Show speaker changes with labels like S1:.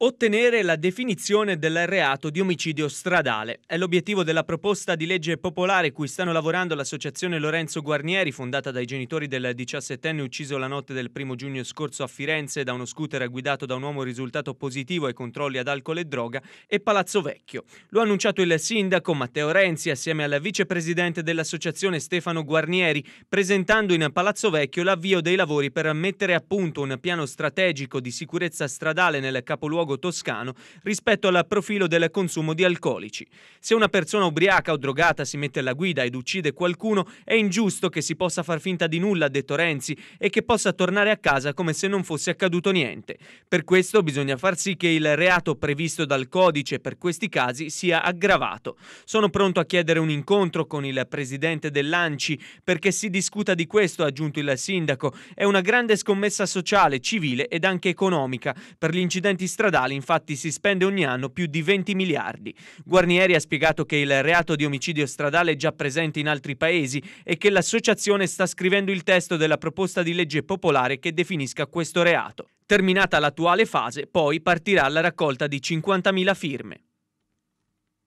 S1: Ottenere la definizione del reato di omicidio stradale è l'obiettivo della proposta di legge popolare cui stanno lavorando l'associazione Lorenzo Guarnieri, fondata dai genitori del 17enne ucciso la notte del 1 giugno scorso a Firenze da uno scooter guidato da un uomo risultato positivo ai controlli ad alcol e droga, e Palazzo Vecchio. Lo ha annunciato il sindaco Matteo Renzi assieme al vicepresidente dell'associazione Stefano Guarnieri, presentando in Palazzo Vecchio l'avvio dei lavori per mettere a punto un piano strategico di sicurezza stradale nel capoluogo capoluogo toscano rispetto al profilo del consumo di alcolici. Se una persona ubriaca o drogata si mette alla guida ed uccide qualcuno, è ingiusto che si possa far finta di nulla, ha detto Renzi, e che possa tornare a casa come se non fosse accaduto niente. Per questo bisogna far sì che il reato previsto dal codice per questi casi sia aggravato. Sono pronto a chiedere un incontro con il presidente dell'ANCI perché si discuta di questo, ha aggiunto il sindaco. È una grande scommessa sociale, civile ed anche economica per gli incidenti stradali stradali infatti si spende ogni anno più di 20 miliardi. Guarnieri ha spiegato che il reato di omicidio stradale è già presente in altri paesi e che l'associazione sta scrivendo il testo della proposta di legge popolare che definisca questo reato. Terminata l'attuale fase, poi partirà la raccolta di 50.000 firme.